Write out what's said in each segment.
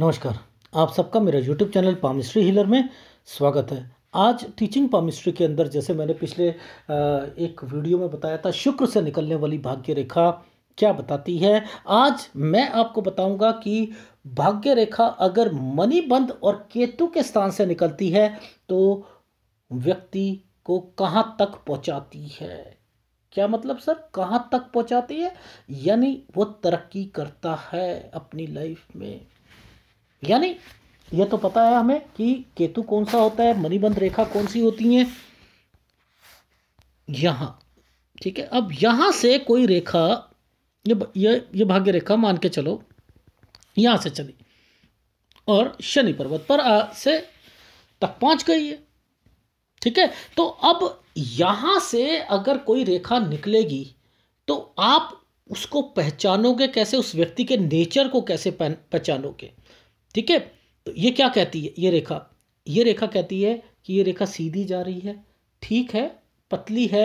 नमस्कार आप सबका मेरा यूट्यूब चैनल पामिस्ट्री हीलर में स्वागत है आज टीचिंग पामिस्ट्री के अंदर जैसे मैंने पिछले एक वीडियो में बताया था शुक्र से निकलने वाली भाग्य रेखा क्या बताती है आज मैं आपको बताऊंगा कि भाग्य रेखा अगर मणिबंध और केतु के स्थान से निकलती है तो व्यक्ति को कहाँ तक पहुँचाती है क्या मतलब सर कहाँ तक पहुँचाती है यानी वो तरक्की करता है अपनी लाइफ में यानी यह तो पता है हमें कि केतु कौन सा होता है मणिबंध रेखा कौन सी होती है यहां ठीक है अब यहां से कोई रेखा ये ये ये भाग्य रेखा मान के चलो यहां से चली और शनि पर्वत पर आ, से तक पहुंच गई है ठीक है तो अब यहां से अगर कोई रेखा निकलेगी तो आप उसको पहचानोगे कैसे उस व्यक्ति के नेचर को कैसे पहचानोगे ठीक है तो ये क्या कहती है ये रेखा ये रेखा कहती है कि ये रेखा सीधी जा रही है ठीक है पतली है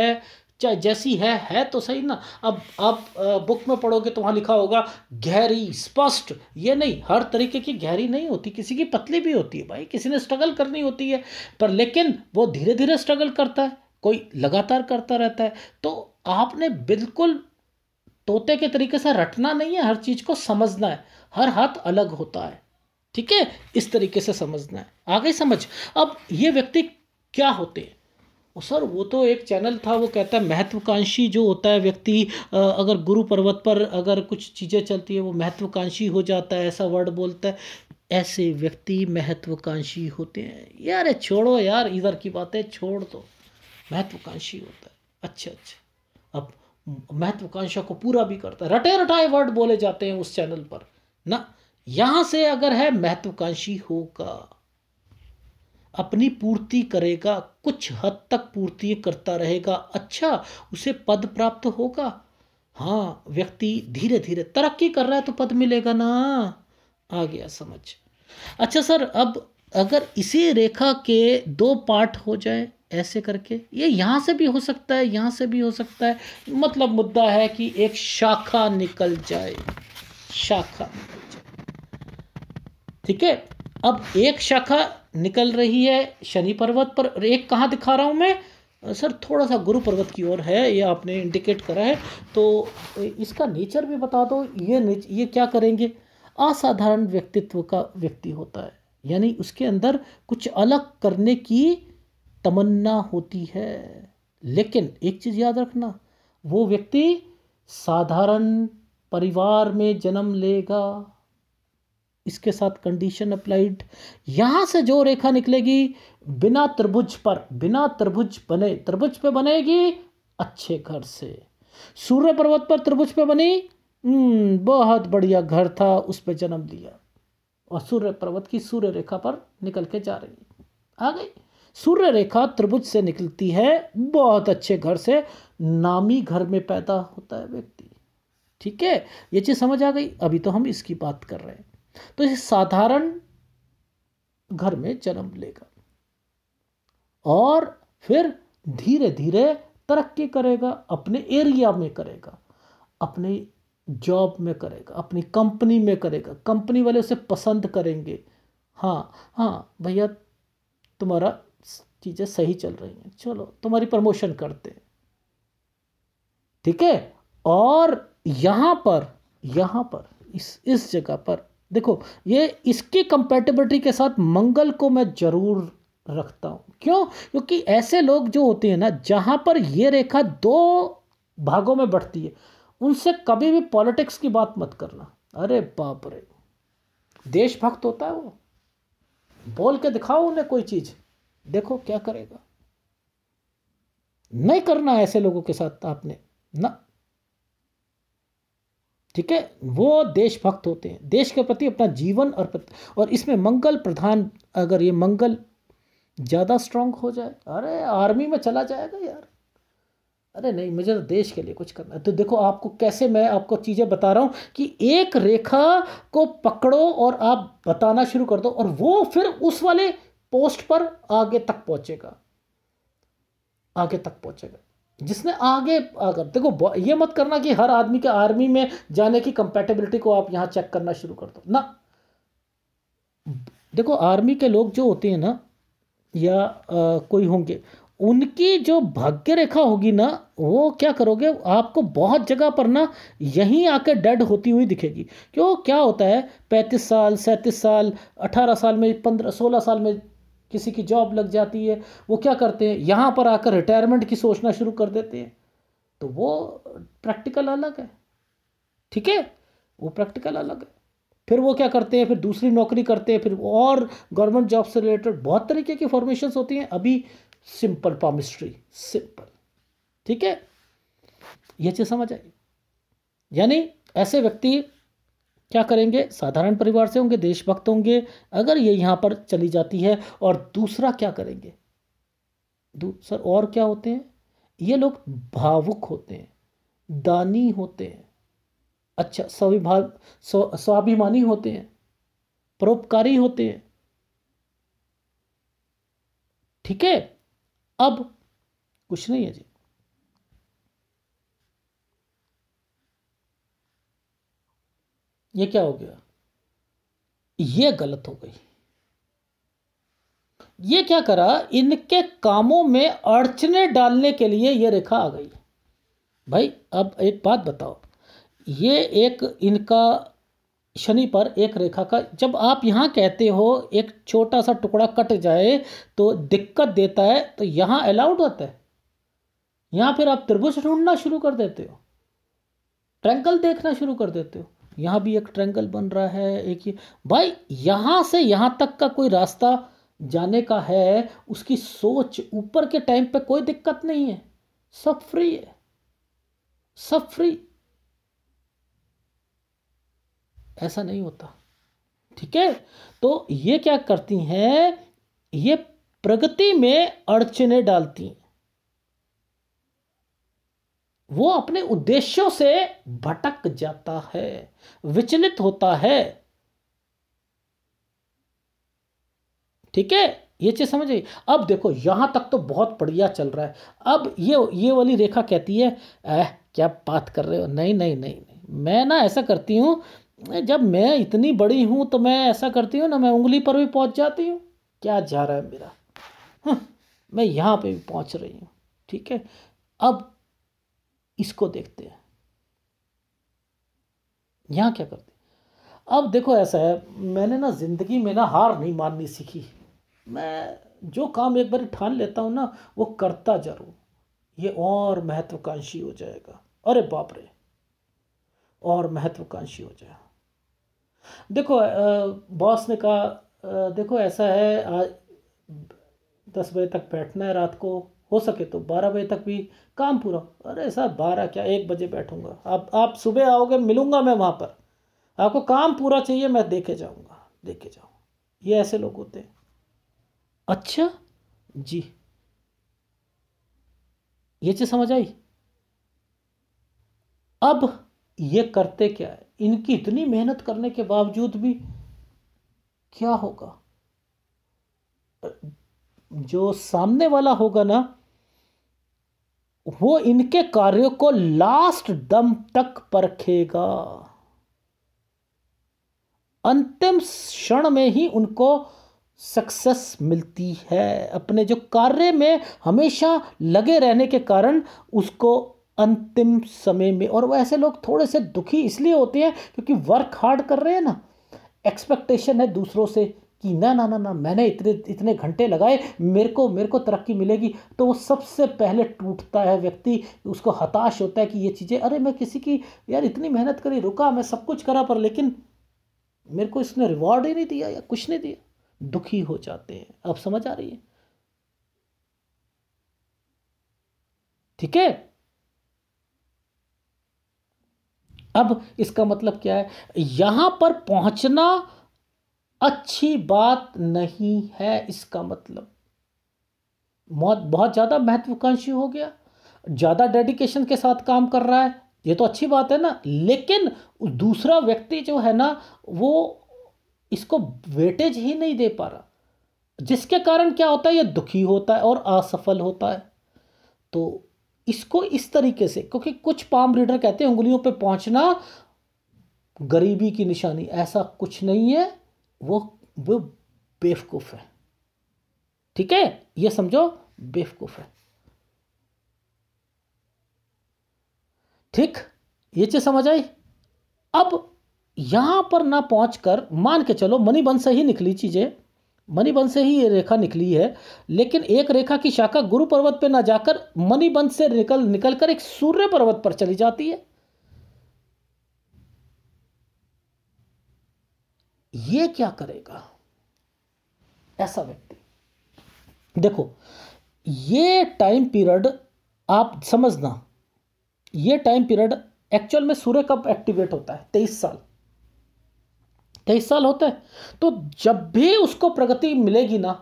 चाहे जैसी है है तो सही ना अब आप बुक में पढ़ोगे तो वहाँ लिखा होगा गहरी स्पष्ट ये नहीं हर तरीके की गहरी नहीं होती किसी की पतली भी होती है भाई किसी ने स्ट्रगल करनी होती है पर लेकिन वो धीरे धीरे स्ट्रगल करता है कोई लगातार करता रहता है तो आपने बिल्कुल तोते के तरीके से रटना नहीं है हर चीज़ को समझना है हर हाथ अलग होता है ठीक है इस तरीके से समझना है आ गई समझ अब ये व्यक्ति क्या होते हैं सर वो तो एक चैनल था वो कहता है महत्वाकांक्षी जो होता है व्यक्ति अगर गुरु पर्वत पर अगर कुछ चीज़ें चलती है वो महत्वाकांक्षी हो जाता है ऐसा वर्ड बोलता है ऐसे व्यक्ति महत्वाकांक्षी होते हैं यार छोड़ो यार इधर की बातें छोड़ दो महत्वाकांक्षी होता है अच्छा अच्छा अब महत्वाकांक्षा को पूरा भी करता है रटे रटाए वर्ड बोले जाते हैं उस चैनल पर ना यहां से अगर है महत्वाकांक्षी होगा अपनी पूर्ति करेगा कुछ हद तक पूर्ति करता रहेगा अच्छा उसे पद प्राप्त होगा हाँ व्यक्ति धीरे धीरे तरक्की कर रहा है तो पद मिलेगा ना आ गया समझ अच्छा सर अब अगर इसी रेखा के दो पार्ट हो जाए ऐसे करके ये यहाँ से भी हो सकता है यहाँ से भी हो सकता है मतलब मुद्दा है कि एक शाखा निकल जाए शाखा निकल जाए ठीक है अब एक शाखा निकल रही है शनि पर्वत पर एक कहाँ दिखा रहा हूँ मैं सर थोड़ा सा गुरु पर्वत की ओर है ये आपने इंडिकेट करा है तो इसका नेचर भी बता दो ये ये क्या करेंगे असाधारण व्यक्तित्व का व्यक्ति होता है यानी उसके अंदर कुछ अलग करने की तमन्ना होती है लेकिन एक चीज़ याद रखना वो व्यक्ति साधारण परिवार में जन्म लेगा इसके साथ कंडीशन अप्लाइड यहां से जो रेखा निकलेगी बिना त्रिभुज पर बिना त्रिभुज बने त्रिभुज पे बनेगी अच्छे घर से सूर्य पर्वत पर त्रिभुज पे बनी हम्म, बहुत बढ़िया घर था उस पर जन्म लिया और सूर्य पर्वत की सूर्य रेखा पर निकल के जा रही आ गई सूर्य रेखा त्रिभुज से निकलती है बहुत अच्छे घर से नामी घर में पैदा होता है व्यक्ति ठीक है ये चीज़ समझ आ गई अभी तो हम इसकी बात कर रहे हैं तो इस साधारण घर में जन्म लेगा और फिर धीरे धीरे तरक्की करेगा अपने एरिया में करेगा अपने जॉब में करेगा अपनी कंपनी में करेगा कंपनी वाले उसे पसंद करेंगे हाँ हाँ भैया तुम्हारा चीज़ें सही चल रही हैं चलो तुम्हारी प्रमोशन करते हैं ठीक है और यहाँ पर यहाँ पर इस इस जगह पर देखो ये इसकी कंपेटेबिलिटी के साथ मंगल को मैं ज़रूर रखता हूँ क्यों क्योंकि ऐसे लोग जो होते हैं ना जहाँ पर ये रेखा दो भागों में बढ़ती है उनसे कभी भी पॉलिटिक्स की बात मत करना अरे बाप रे देशभक्त होता है वो बोल के दिखाओ उन्हें कोई चीज़ देखो क्या करेगा नहीं करना ऐसे लोगों के साथ आपने ना ठीक है वो देशभक्त होते हैं देश के प्रति अपना जीवन और और इसमें मंगल प्रधान अगर ये मंगल ज़्यादा स्ट्रांग हो जाए अरे आर्मी में चला जाएगा यार अरे नहीं मुझे तो देश के लिए कुछ करना है तो देखो आपको कैसे मैं आपको चीज़ें बता रहा हूँ कि एक रेखा को पकड़ो और आप बताना शुरू कर दो और वो फिर उस वाले पोस्ट पर आगे तक पहुँचेगा आगे तक पहुँचेगा जिसने आगे अगर देखो ये मत करना कि हर आदमी के आर्मी में जाने की कंपेटेबिलिटी को आप यहाँ चेक करना शुरू कर दो ना देखो आर्मी के लोग जो होते हैं ना या आ, कोई होंगे उनकी जो भाग्य रेखा होगी ना वो क्या करोगे आपको बहुत जगह पर ना यहीं आके डेड होती हुई दिखेगी क्यों क्या होता है पैंतीस साल सैंतीस साल अठारह साल में पंद्रह सोलह साल में किसी की जॉब लग जाती है वो क्या करते हैं यहाँ पर आकर रिटायरमेंट की सोचना शुरू कर देते हैं तो वो प्रैक्टिकल अलग है ठीक है वो प्रैक्टिकल अलग है फिर वो क्या करते हैं फिर दूसरी नौकरी करते हैं फिर और गवर्नमेंट जॉब से रिलेटेड बहुत तरीके की फॉर्मेशन होती हैं अभी सिंपल पामिस्ट्री सिंपल ठीक है यह चीज़ समझ आई यानी ऐसे व्यक्ति क्या करेंगे साधारण परिवार से होंगे देशभक्त होंगे अगर ये यहाँ पर चली जाती है और दूसरा क्या करेंगे सर और क्या होते हैं ये लोग भावुक होते हैं दानी होते हैं अच्छा स्वाभिभा स्वाभिमानी होते हैं परोपकारी होते हैं ठीक है अब कुछ नहीं है जी ये क्या हो गया ये गलत हो गई ये क्या करा इनके कामों में अड़चने डालने के लिए ये रेखा आ गई भाई अब एक बात बताओ ये एक इनका शनि पर एक रेखा का जब आप यहाँ कहते हो एक छोटा सा टुकड़ा कट जाए तो दिक्कत देता है तो यहाँ अलाउड होता है यहाँ फिर आप त्रिभुज ढूंढना शुरू कर देते हो ट्रैंकल देखना शुरू कर देते हो यहाँ भी एक ट्रैंगल बन रहा है एक ही भाई यहाँ से यहाँ तक का कोई रास्ता जाने का है उसकी सोच ऊपर के टाइम पे कोई दिक्कत नहीं है सब फ्री है सब फ्री ऐसा नहीं होता ठीक है तो ये क्या करती हैं ये प्रगति में अड़चने डालती हैं वो अपने उद्देश्यों से भटक जाता है विचलित होता है ठीक है ये चीज समझ गई अब देखो यहां तक तो बहुत बढ़िया चल रहा है अब ये ये वाली रेखा कहती है एह क्या बात कर रहे हो नहीं नहीं नहीं नहीं मैं ना ऐसा करती हूं जब मैं इतनी बड़ी हूं तो मैं ऐसा करती हूँ ना मैं उंगली पर भी पहुंच जाती हूँ क्या जा रहा है मेरा हम्म, मैं यहां पे भी पहुंच रही हूँ ठीक है अब इसको देखते हैं यहाँ क्या करते अब देखो ऐसा है मैंने ना ज़िंदगी में ना हार नहीं माननी सीखी मैं जो काम एक बार ठान लेता हूँ ना वो करता जरूर ये और महत्वाकांक्षी हो जाएगा अरे बाप रे और महत्वाकांक्षी हो जाएगा देखो बॉस ने कहा देखो ऐसा है आज दस बजे तक बैठना है रात को हो सके तो बारह बजे तक भी काम पूरा अरे साहब बारह क्या एक बजे बैठूंगा आप आप सुबह आओगे मिलूंगा मैं वहाँ पर आपको काम पूरा चाहिए मैं देखे जाऊँगा देखे जाऊँगा ये ऐसे लोग होते हैं अच्छा जी ये चीज़ समझ आई अब ये करते क्या है इनकी इतनी मेहनत करने के बावजूद भी क्या होगा जो सामने वाला होगा ना वो इनके कार्यों को लास्ट दम तक परखेगा अंतिम क्षण में ही उनको सक्सेस मिलती है अपने जो कार्य में हमेशा लगे रहने के कारण उसको अंतिम समय में और वो ऐसे लोग थोड़े से दुखी इसलिए होते हैं क्योंकि वर्क हार्ड कर रहे हैं ना एक्सपेक्टेशन है दूसरों से कि ना ना ना ना मैंने इतने इतने घंटे लगाए मेरे को मेरे को तरक्की मिलेगी तो वो सबसे पहले टूटता है व्यक्ति उसको हताश होता है कि ये चीज़ें अरे मैं किसी की यार इतनी मेहनत करी रुका मैं सब कुछ करा पर लेकिन मेरे को इसने रिवॉर्ड ही नहीं दिया या कुछ नहीं दिया दुखी हो जाते हैं अब समझ आ रही है ठीक है अब इसका मतलब क्या है यहां पर पहुंचना अच्छी बात नहीं है इसका मतलब बहुत बहुत ज़्यादा महत्वाकांक्षी हो गया ज़्यादा डेडिकेशन के साथ काम कर रहा है ये तो अच्छी बात है ना लेकिन दूसरा व्यक्ति जो है ना वो इसको वेटेज ही नहीं दे पा रहा जिसके कारण क्या होता है ये दुखी होता है और असफल होता है तो इसको इस तरीके से क्योंकि कुछ पाम रीडर कहते हैं उंगलियों पे पहुंचना गरीबी की निशानी ऐसा कुछ नहीं है वो वो बेवकूफ़ है ठीक है ये समझो बेवकूफ़ है ठीक ये चीज समझ आई अब यहां पर ना पहुंचकर मान के चलो मणिबन से ही निकली चीजें मणिबन से ही ये रेखा निकली है लेकिन एक रेखा की शाखा गुरु पर्वत पे ना जाकर मणिबन से निकल निकल कर एक सूर्य पर्वत पर चली जाती है ये क्या करेगा ऐसा व्यक्ति देखो ये टाइम पीरियड आप समझना ये टाइम पीरियड एक्चुअल में सूर्य कब एक्टिवेट होता है तेईस साल तेईस साल होता है तो जब भी उसको प्रगति मिलेगी ना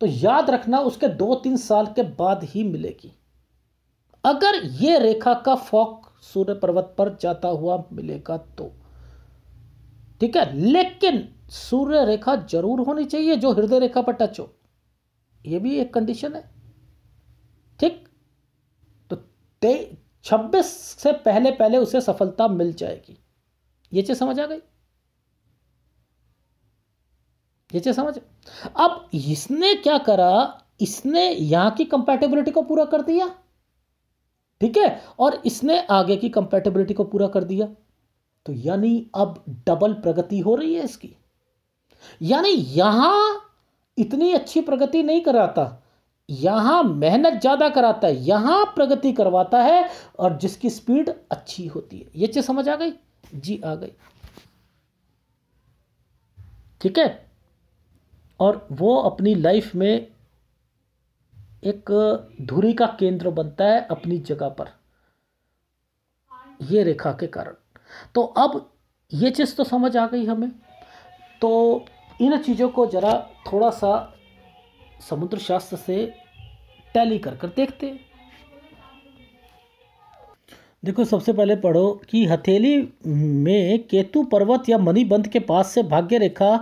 तो याद रखना उसके दो तीन साल के बाद ही मिलेगी अगर ये रेखा का फॉक सूर्य पर्वत पर जाता हुआ मिलेगा तो ठीक है लेकिन सूर्य रेखा जरूर होनी चाहिए जो हृदय रेखा पर टच हो यह भी एक कंडीशन है ठीक तो ते छब्बीस से पहले पहले उसे सफलता मिल जाएगी ये चीज समझ आ गई ये चीज समझ अब इसने क्या करा इसने यहां की कंपैटिबिलिटी को पूरा कर दिया ठीक है और इसने आगे की कंपैटिबिलिटी को पूरा कर दिया तो यानी अब डबल प्रगति हो रही है इसकी यानी यहां इतनी अच्छी प्रगति नहीं कराता यहां मेहनत ज्यादा कराता है यहां प्रगति करवाता है और जिसकी स्पीड अच्छी होती है ये चीज समझ आ गई जी आ गई ठीक है और वो अपनी लाइफ में एक धुरी का केंद्र बनता है अपनी जगह पर ये रेखा के कारण तो अब ये चीज़ तो समझ आ गई हमें तो इन चीज़ों को ज़रा थोड़ा सा समुद्र शास्त्र से टैली कर कर देखते देखो सबसे पहले पढ़ो कि हथेली में केतु पर्वत या मणिबंध के पास से भाग्य रेखा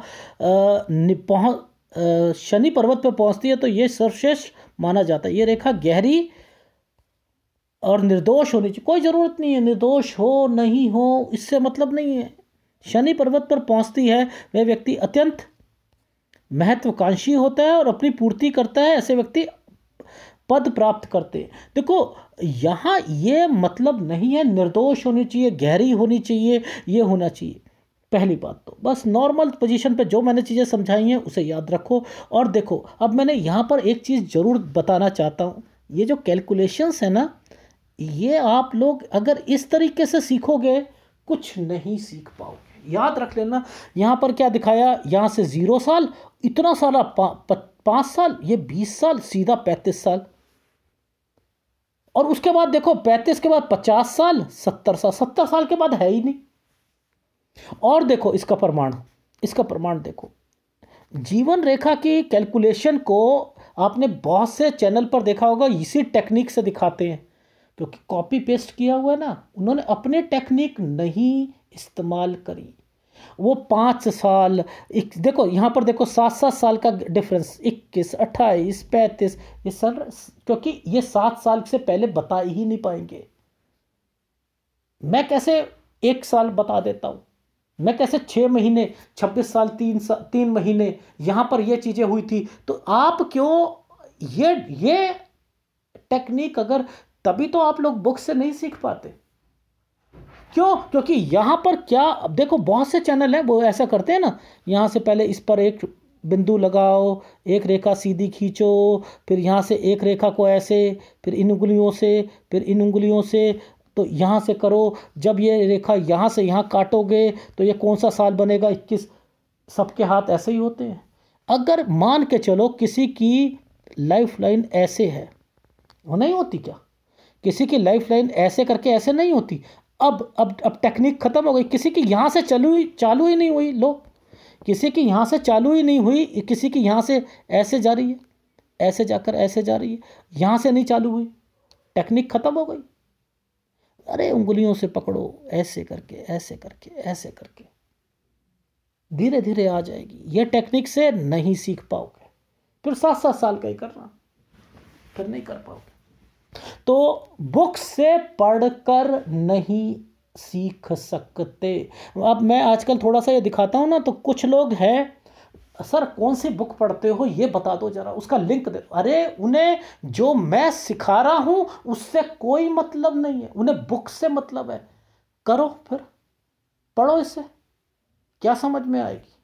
शनि पर्वत पर पहुंचती है तो ये सर्वश्रेष्ठ माना जाता है ये रेखा गहरी और निर्दोष होनी चाहिए कोई ज़रूरत नहीं है निर्दोष हो नहीं हो इससे मतलब नहीं है शनि पर्वत पर पहुंचती है वह व्यक्ति अत्यंत महत्वाकांक्षी होता है और अपनी पूर्ति करता है ऐसे व्यक्ति पद प्राप्त करते हैं देखो यहाँ ये मतलब नहीं है निर्दोष होनी चाहिए गहरी होनी चाहिए ये होना चाहिए पहली बात तो बस नॉर्मल पोजीशन पे जो मैंने चीज़ें समझाई हैं उसे याद रखो और देखो अब मैंने यहाँ पर एक चीज़ ज़रूर बताना चाहता हूँ ये जो कैलकुलेशंस है ना ये आप लोग अगर इस तरीके से सीखोगे कुछ नहीं सीख पाओगे याद रख लेना यहाँ पर क्या दिखाया यहाँ से ज़ीरो साल इतना सारा पा, पा, पाँच साल ये बीस साल सीधा पैंतीस साल और उसके बाद देखो पैंतीस के बाद पचास साल सत्तर साल सत्तर साल के बाद है ही नहीं और देखो इसका प्रमाण इसका प्रमाण देखो जीवन रेखा की कैलकुलेशन को आपने बहुत से चैनल पर देखा होगा इसी टेक्निक से दिखाते हैं क्योंकि कॉपी पेस्ट किया हुआ है ना उन्होंने अपने टेक्निक नहीं इस्तेमाल करी वो पाँच साल एक देखो यहाँ पर देखो सात सात साल का डिफरेंस इक्कीस अट्ठाईस पैंतीस ये सर क्योंकि ये सात साल से पहले बता ही नहीं पाएंगे मैं कैसे एक साल बता देता हूँ मैं कैसे छः महीने छब्बीस साल तीन सा, तीन महीने यहाँ पर ये चीज़ें हुई थी तो आप क्यों ये ये टेक्निक अगर तभी तो आप लोग बुक से नहीं सीख पाते क्यों क्योंकि यहाँ पर क्या अब देखो बहुत से चैनल हैं वो ऐसा करते हैं ना यहाँ से पहले इस पर एक बिंदु लगाओ एक रेखा सीधी खींचो फिर यहाँ से एक रेखा को ऐसे फिर इन उंगलियों से फिर इन उंगलियों से तो यहाँ से करो जब ये रेखा यहाँ से यहाँ काटोगे तो ये कौन सा साल बनेगा इक्कीस सबके हाथ ऐसे ही होते हैं अगर मान के चलो किसी की लाइफ लाइन ऐसे है वो नहीं होती क्या किसी की लाइफ लाइन ऐसे करके ऐसे नहीं होती अब अब अब टेक्निक ख़त्म हो गई किसी की यहाँ से चलू चालू ही नहीं हुई लो किसी की यहाँ से चालू ही नहीं हुई किसी की यहाँ से ऐसे जा रही है ऐसे जाकर ऐसे जा रही है यहाँ से नहीं चालू हुई टेक्निक ख़त्म हो गई अरे उंगलियों से पकड़ो ऐसे करके ऐसे करके ऐसे करके धीरे धीरे आ जाएगी ये टेक्निक से नहीं सीख पाओगे फिर सात सात साल का ही करना फिर नहीं कर पाओगे तो बुक से पढ़कर नहीं सीख सकते अब मैं आजकल थोड़ा सा ये दिखाता हूँ ना तो कुछ लोग हैं सर कौन सी बुक पढ़ते हो ये बता दो जरा उसका लिंक दे अरे उन्हें जो मैं सिखा रहा हूँ उससे कोई मतलब नहीं है उन्हें बुक से मतलब है करो फिर पढ़ो इसे क्या समझ में आएगी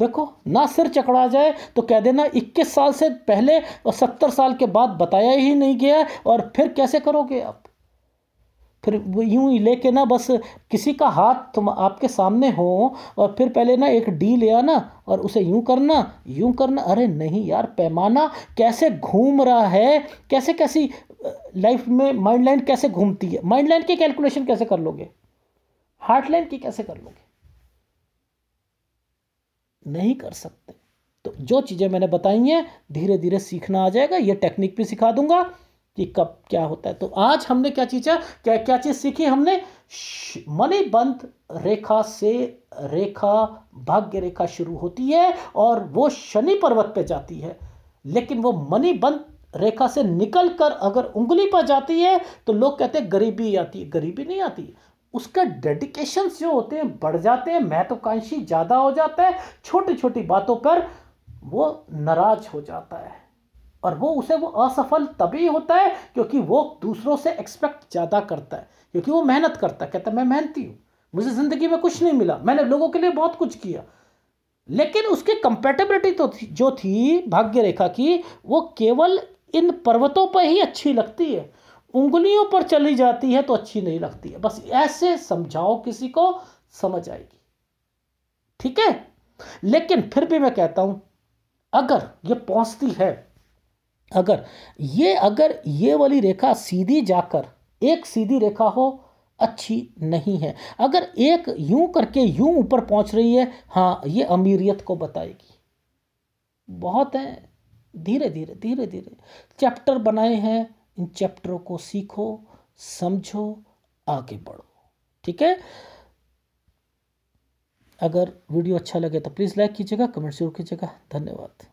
देखो ना सिर चकड़ा जाए तो कह देना 21 साल से पहले और 70 साल के बाद बताया ही नहीं गया और फिर कैसे करोगे आप फिर यूं ही लेके ना बस किसी का हाथ तुम आपके सामने हो और फिर पहले ना एक डी ले आना और उसे यूं करना यूं करना अरे नहीं यार पैमाना कैसे घूम रहा है कैसे कैसी लाइफ में माइंड लाइन कैसे घूमती है माइंड लाइन की कैलकुलेशन कैसे कर लोगे हार्ट लाइन की कैसे कर लोगे नहीं कर सकते तो जो चीज़ें मैंने बताई हैं धीरे धीरे सीखना आ जाएगा ये टेक्निक भी सिखा दूंगा कि कब क्या होता है तो आज हमने क्या चीज़ है क्या क्या चीज़ सीखी हमने मणिबंध रेखा से रेखा भाग्य रेखा शुरू होती है और वो शनि पर्वत पे जाती है लेकिन वो मणिबंध रेखा से निकल कर अगर उंगली पर जाती है तो लोग कहते हैं गरीबी आती है गरीबी नहीं आती उसके डेडिकेशन जो होते हैं बढ़ जाते हैं महत्वाकांक्षी ज़्यादा हो जाता है छोटी छोटी बातों पर वो नाराज हो जाता है और वो उसे वो असफल तभी होता है क्योंकि वो दूसरों से एक्सपेक्ट ज़्यादा करता है क्योंकि वो मेहनत करता है कहता है मैं मेहनती हूं मुझे ज़िंदगी में कुछ नहीं मिला मैंने लोगों के लिए बहुत कुछ किया लेकिन उसकी कंपेटेबिलिटी तो थी जो थी भाग्य रेखा की वो केवल इन पर्वतों पर ही अच्छी लगती है उंगलियों पर चली जाती है तो अच्छी नहीं लगती है बस ऐसे समझाओ किसी को समझ आएगी ठीक है लेकिन फिर भी मैं कहता हूं अगर ये पहुंचती है अगर ये अगर ये वाली रेखा सीधी जाकर एक सीधी रेखा हो अच्छी नहीं है अगर एक यूं करके यूं ऊपर पहुंच रही है हाँ ये अमीरियत को बताएगी बहुत है धीरे धीरे धीरे धीरे चैप्टर बनाए हैं इन चैप्टरों को सीखो समझो आगे बढ़ो ठीक है अगर वीडियो अच्छा लगे तो प्लीज़ लाइक कीजिएगा कमेंट जरूर कीजिएगा धन्यवाद